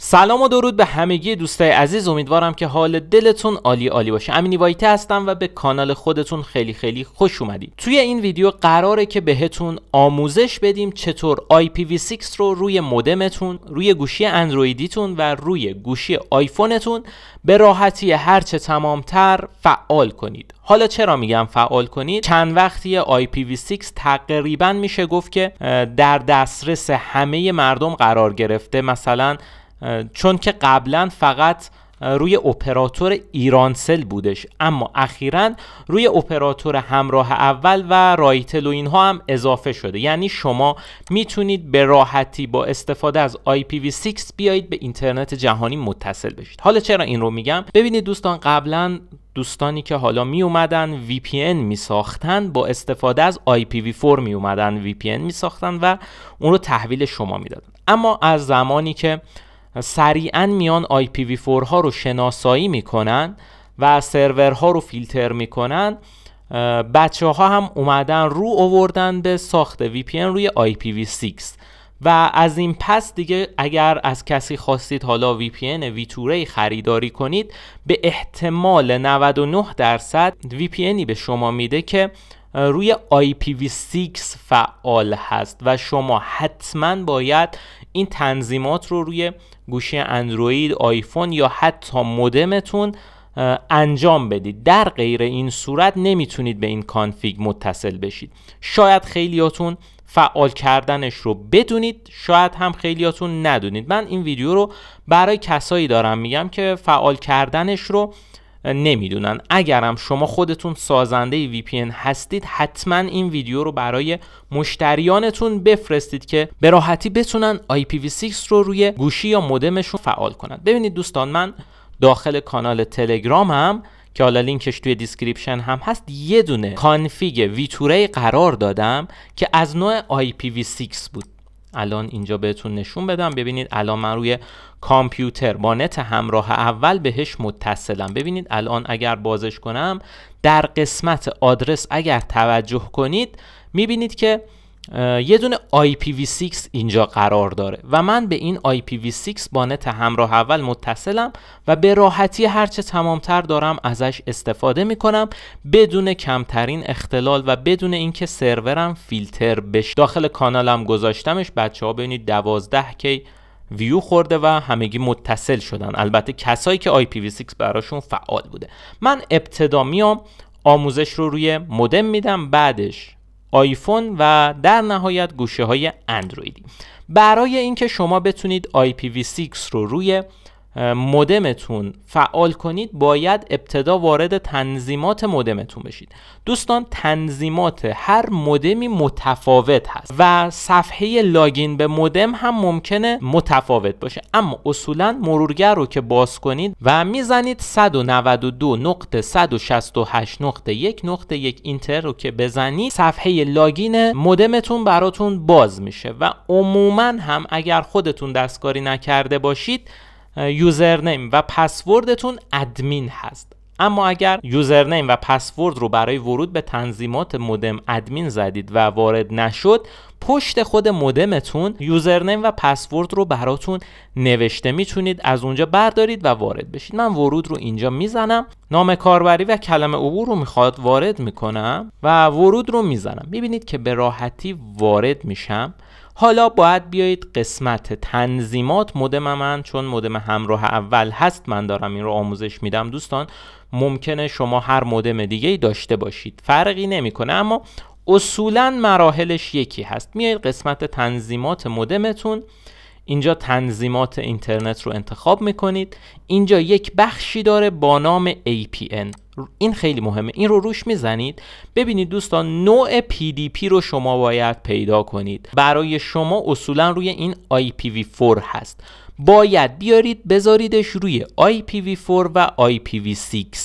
سلام و درود به همگی دوستای عزیز امیدوارم که حال دلتون عالی عالی باشه امینی وایته هستم و به کانال خودتون خیلی خیلی خوش اومدید توی این ویدیو قراره که بهتون آموزش بدیم چطور IPv6 رو روی مودمتون روی گوشی اندرویدیتون و روی گوشی آیفونتون به راحتی هرچه تمامتر فعال کنید حالا چرا میگم فعال کنید چند وقتی IPv6 تقریبا میشه گفت که در دسترس همه مردم قرار گرفته مثلا چون که قبلا فقط روی اپراتور ایرانسل بودش اما اخیرا روی اپراتور همراه اول و رایتل و اینها هم اضافه شده یعنی شما میتونید به راحتی با استفاده از IPv6 بیایید به اینترنت جهانی متصل بشید حالا چرا این رو میگم ببینید دوستان قبلا دوستانی که حالا می اومدن VPN می ساختن با استفاده از IPv4 می اومدن VPN می ساختن و اون رو تحویل شما میدادن اما از زمانی که سریعا میان IPv4 ها رو شناسایی میکنن و سرورها رو فیلتر میکنن بچه ها هم اومدن رو اووردن به ساخت VPN روی IPv6 و از این پس دیگه اگر از کسی خواستید حالا VPN ویتوره خریداری کنید به احتمال 99 درصد VPNی به شما میده که روی IPv6 فعال هست و شما حتما باید این تنظیمات رو روی گوشی اندروید آیفون یا حتی مودمتون انجام بدید در غیر این صورت نمیتونید به این کانفیگ متصل بشید شاید خیلیاتون فعال کردنش رو بدونید شاید هم خیلیاتون ندونید من این ویدیو رو برای کسایی دارم میگم که فعال کردنش رو نمیدونن اگرم شما خودتون سازنده وی پی هستید حتما این ویدیو رو برای مشتریانتون بفرستید که به راحتی بتونن وی 6 رو روی گوشی یا مودمشون فعال کنند ببینید دوستان من داخل کانال تلگرام هم که حالا لینکش توی دیسکریپشن هم هست یه دونه کانفیگ ویتوره قرار دادم که از نوع وی 6 بود الان اینجا بهتون نشون بدم ببینید الان من روی کامپیوتر با نت همراه اول بهش متصلم ببینید الان اگر بازش کنم در قسمت آدرس اگر توجه کنید میبینید که یه دونه IPv6 اینجا قرار داره و من به این IPv6 با نت همراه اول متصلم و به راحتی هرچه تمامتر دارم ازش استفاده میکنم بدون کمترین اختلال و بدون اینکه سرورم فیلتر بشه داخل کانالم گذاشتمش بچه ها ببینید دوازده کی ویو خورده و همگی متصل شدن البته کسایی که IPv6 براشون فعال بوده من ابتدا میام آموزش رو روی مودم میدم بعدش آیفون و در نهایت گوشه های اندرویدی برای اینکه شما بتونید IPv6 رو روی مودمتون فعال کنید باید ابتدا وارد تنظیمات مودمتون بشید دوستان تنظیمات هر مودمی متفاوت هست و صفحه لاگین به مودم هم ممکنه متفاوت باشه اما اصولا مرورگر رو که باز کنید و میزنید 192.168.1.1 اینتر رو که بزنید صفحه لاگین مودمتون براتون باز میشه و عموما هم اگر خودتون دستکاری نکرده باشید یوزرنیم و پسوردتون ادمین هست اما اگر یوزرنیم و پسورد رو برای ورود به تنظیمات مودم ادمین زدید و وارد نشد پشت خود مودمتون یوزرنیم و پسورد رو براتون نوشته میتونید از اونجا بردارید و وارد بشید من ورود رو اینجا میزنم نام کاربری و کلمه عبور رو میخواد وارد میکنم و ورود رو میزنم میبینید که به راحتی وارد میشم حالا باید بیایید قسمت تنظیمات مودم من چون مودم همراه اول هست من دارم این رو آموزش میدم دوستان ممکنه شما هر مودم دیگه ای داشته باشید فرقی نمیکنه اما اصولا مراحلش یکی هست میایید قسمت تنظیمات مودمتون اینجا تنظیمات اینترنت رو انتخاب میکنید اینجا یک بخشی داره با نام APN این خیلی مهمه این رو روش میزنید ببینید دوستان نوع PDP رو شما باید پیدا کنید برای شما اصولا روی این IPv4 هست باید بیارید بذاریدش روی IPv4 و IPv6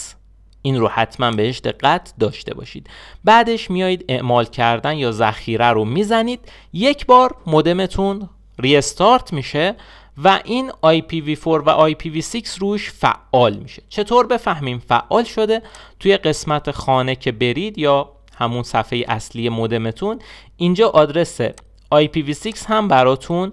این رو حتما بهش دقت داشته باشید بعدش میایید اعمال کردن یا ذخیره رو میزنید یک بار مدمتون. ریستارت میشه و این IPv4 و IPv6 روش فعال میشه چطور بفهمیم فعال شده توی قسمت خانه که برید یا همون صفحه اصلی مودمتون اینجا آدرس IPv6 هم براتون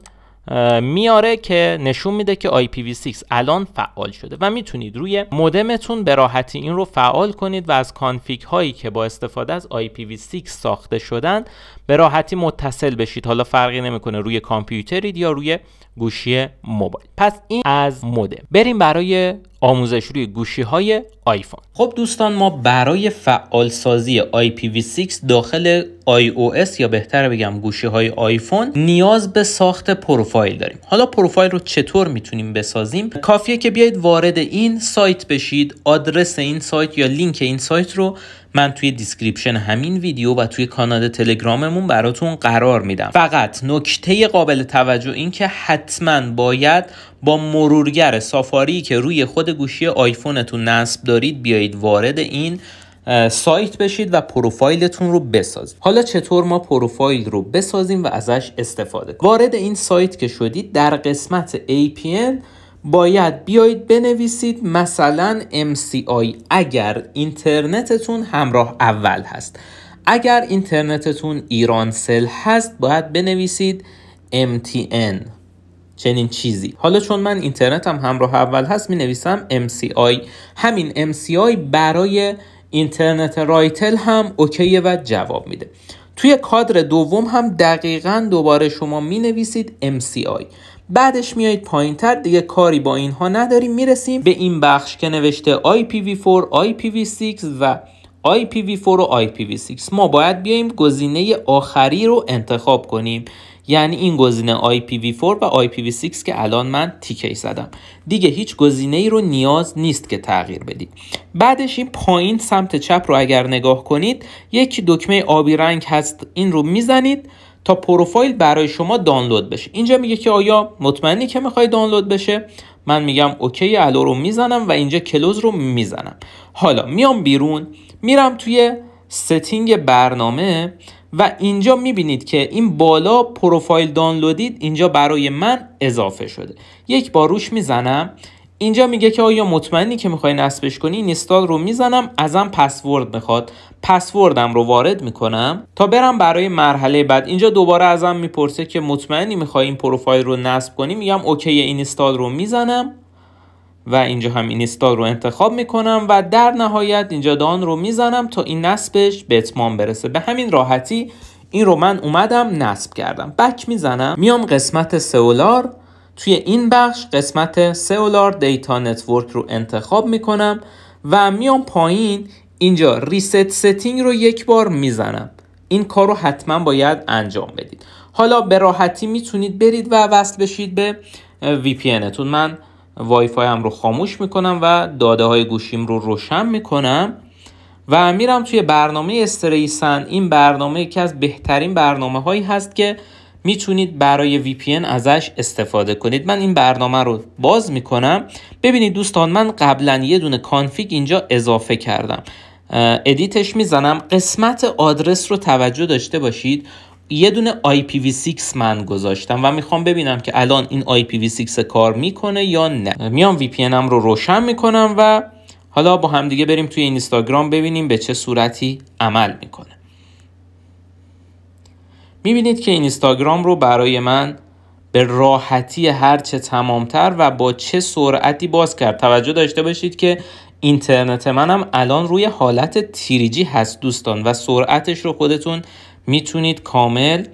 میاره که نشون میده که IPv6 الان فعال شده و میتونید روی مودمتون به راحتی این رو فعال کنید و از کانفیگ هایی که با استفاده از IPv6 ساخته شدن به راحتی متصل بشید حالا فرقی نمیکنه روی کامپیوترید یا روی گوشی موبایل پس این از مودم بریم برای آموزش روی گوشی های آیفون خب دوستان ما برای فعال سازی IPv6 داخل iOS یا بهتر بگم گوشی های آیفون نیاز به ساخت پروفایل داریم حالا پروفایل رو چطور میتونیم بسازیم کافیه که بیایید وارد این سایت بشید آدرس این سایت یا لینک این سایت رو من توی دیسکریپشن همین ویدیو و توی کانال تلگراممون براتون قرار میدم فقط نکته قابل توجه این که حتما باید با مرورگر سافاری که روی خود گوشی آیفونتون نصب دارید بیایید وارد این سایت بشید و پروفایلتون رو بسازید حالا چطور ما پروفایل رو بسازیم و ازش استفاده کنیم وارد این سایت که شدید در قسمت APN باید بیایید بنویسید مثلا MCI اگر اینترنتتون همراه اول هست اگر اینترنتتون ایرانسل هست باید بنویسید MTN چنین چیزی حالا چون من اینترنتم هم همراه اول هست می نویسم MCI همین MCI برای اینترنت رایتل هم اوکیه و جواب میده توی کادر دوم هم دقیقا دوباره شما می نویسید MCI بعدش میایید پایین تر دیگه کاری با اینها نداریم میرسیم به این بخش که نوشته IPv4 IPv6 و IPv4 و IPv6 ما باید بیایم گزینه آخری رو انتخاب کنیم یعنی این گزینه IPv4 و IPv6 که الان من تیکه زدم دیگه هیچ گزینه ای رو نیاز نیست که تغییر بدید بعدش این پایین سمت چپ رو اگر نگاه کنید یکی دکمه آبی رنگ هست این رو میزنید تا پروفایل برای شما دانلود بشه اینجا میگه که آیا مطمئنی که میخوای دانلود بشه من میگم اوکی الو رو میزنم و اینجا کلوز رو میزنم حالا میام بیرون میرم توی ستینگ برنامه و اینجا میبینید که این بالا پروفایل دانلودید اینجا برای من اضافه شده یک بار روش میزنم اینجا میگه که آیا مطمئنی که میخوای نصبش کنی استال رو میزنم ازم پسورد میخواد پسوردم رو وارد میکنم تا برم برای مرحله بعد اینجا دوباره ازم میپرسه که مطمئنی میخوای این پروفایل رو نصب کنی میگم اوکی اینستال رو میزنم و اینجا هم این استال رو انتخاب میکنم و در نهایت اینجا دان رو میزنم تا این نصبش به اتمام برسه به همین راحتی این رو من اومدم نصب کردم بک میزنم میام قسمت سولار توی این بخش قسمت سئولار دیتا نتورک رو انتخاب میکنم و میام پایین اینجا ریست ستینگ رو یک بار میزنم این کار رو حتما باید انجام بدید حالا به راحتی میتونید برید و وصل بشید به وی تون من وای فای هم رو خاموش میکنم و داده های گوشیم رو روشن میکنم و میرم توی برنامه استریسن این برنامه یکی از بهترین برنامه هایی هست که میتونید برای VPN ازش استفاده کنید من این برنامه رو باز میکنم ببینید دوستان من قبلا یه دونه کانفیگ اینجا اضافه کردم ادیتش میزنم قسمت آدرس رو توجه داشته باشید یه دونه IPv6 من گذاشتم و میخوام ببینم که الان این IPv6 کار میکنه یا نه میام VPN هم رو روشن میکنم و حالا با همدیگه بریم توی اینستاگرام ببینیم به چه صورتی عمل میکنه میبینید که اینستاگرام رو برای من به راحتی هرچه تمامتر و با چه سرعتی باز کرد توجه داشته باشید که اینترنت منم الان روی حالت تیریجی هست دوستان و سرعتش رو خودتون میتونید کامل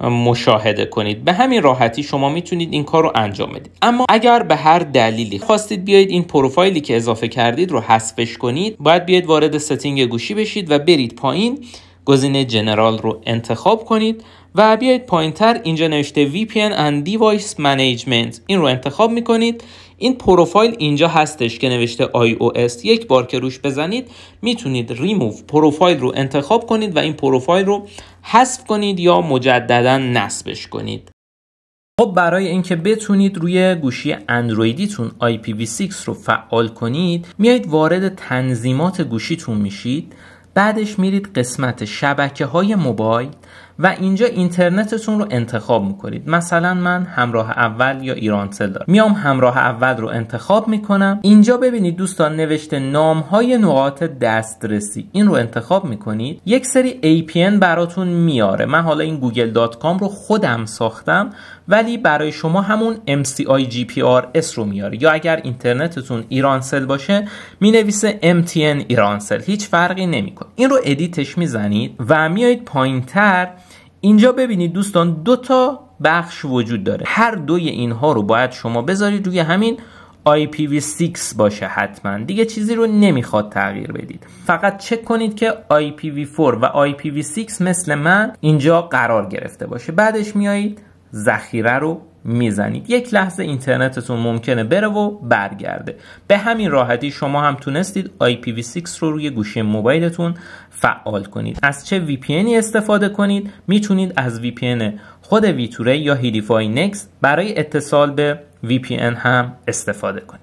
مشاهده کنید به همین راحتی شما میتونید این کار رو انجام بدید اما اگر به هر دلیلی خواستید بیایید این پروفایلی که اضافه کردید رو حذفش کنید باید بیاید وارد ستینگ گوشی بشید و برید پایین گزینه جنرال رو انتخاب کنید و بیایید تر اینجا نوشته VPN and Device Management این رو انتخاب میکنید این پروفایل اینجا هستش که نوشته iOS یک بار که روش بزنید میتونید ریموو پروفایل رو انتخاب کنید و این پروفایل رو حذف کنید یا مجددا نصبش کنید خب برای اینکه بتونید روی گوشی اندرویدیتون IPv6 رو فعال کنید میایید وارد تنظیمات گوشیتون میشید بعدش میرید قسمت شبکه های موبایل و اینجا اینترنتتون رو انتخاب میکنید مثلا من همراه اول یا ایرانسل دارم میام همراه اول رو انتخاب میکنم اینجا ببینید دوستان نوشته نام های نقاط دسترسی این رو انتخاب میکنید یک سری APN براتون میاره من حالا این گوگل دات کام رو خودم ساختم ولی برای شما همون MCI اس رو میاره یا اگر اینترنتتون ایرانسل باشه می مینویسه MTN ایرانسل هیچ فرقی نمیکنه این رو ادیتش میزنید و میایید پایینتر اینجا ببینید دوستان دو تا بخش وجود داره هر دوی اینها رو باید شما بذارید روی همین IPv6 باشه حتما دیگه چیزی رو نمیخواد تغییر بدید فقط چک کنید که IPv4 و IPv6 مثل من اینجا قرار گرفته باشه بعدش میایید ذخیره رو میزنید یک لحظه اینترنتتون ممکنه بره و برگرده به همین راحتی شما هم تونستید IPv6 رو روی گوشی موبایلتون فعال کنید از چه VPN استفاده کنید میتونید از VPN خود ویتوره یا هیدیفای نکس برای اتصال به VPN هم استفاده کنید